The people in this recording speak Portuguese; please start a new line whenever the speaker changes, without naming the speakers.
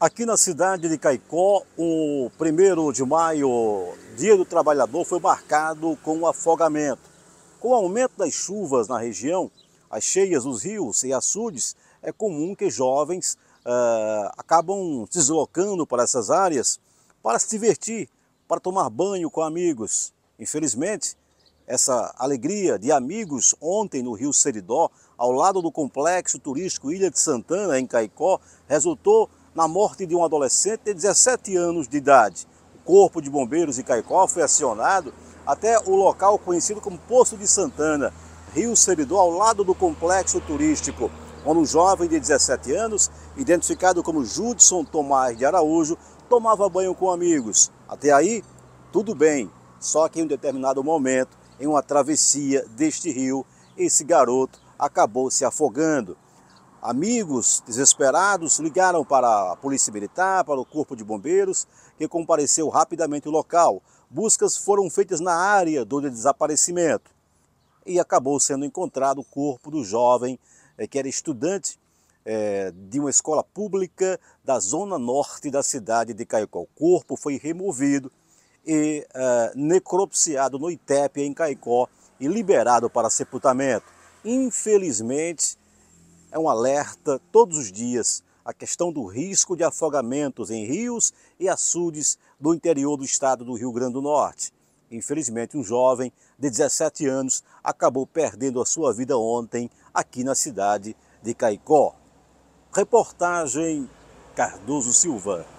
Aqui na cidade de Caicó, o 1 de maio, Dia do Trabalhador, foi marcado com um afogamento. Com o aumento das chuvas na região, as cheias dos rios e açudes, é comum que jovens uh, acabam se deslocando para essas áreas para se divertir, para tomar banho com amigos. Infelizmente, essa alegria de amigos ontem no Rio Seridó, ao lado do complexo turístico Ilha de Santana, em Caicó, resultou na morte de um adolescente de 17 anos de idade. O Corpo de Bombeiros em Caicó foi acionado até o local conhecido como Poço de Santana, Rio Seridó, ao lado do complexo turístico, onde um jovem de 17 anos, identificado como Judson Tomás de Araújo, tomava banho com amigos. Até aí, tudo bem, só que em um determinado momento, em uma travessia deste rio, esse garoto acabou se afogando. Amigos desesperados ligaram para a Polícia Militar, para o Corpo de Bombeiros, que compareceu rapidamente ao local. Buscas foram feitas na área do desaparecimento e acabou sendo encontrado o corpo do jovem eh, que era estudante é, de uma escola pública da zona norte da cidade de Caicó. O corpo foi removido e é, necropsiado no ITEP em Caicó e liberado para sepultamento. Infelizmente, é um alerta todos os dias a questão do risco de afogamentos em rios e açudes do interior do estado do Rio Grande do Norte. Infelizmente, um jovem de 17 anos acabou perdendo a sua vida ontem aqui na cidade de Caicó. Reportagem Cardoso Silva.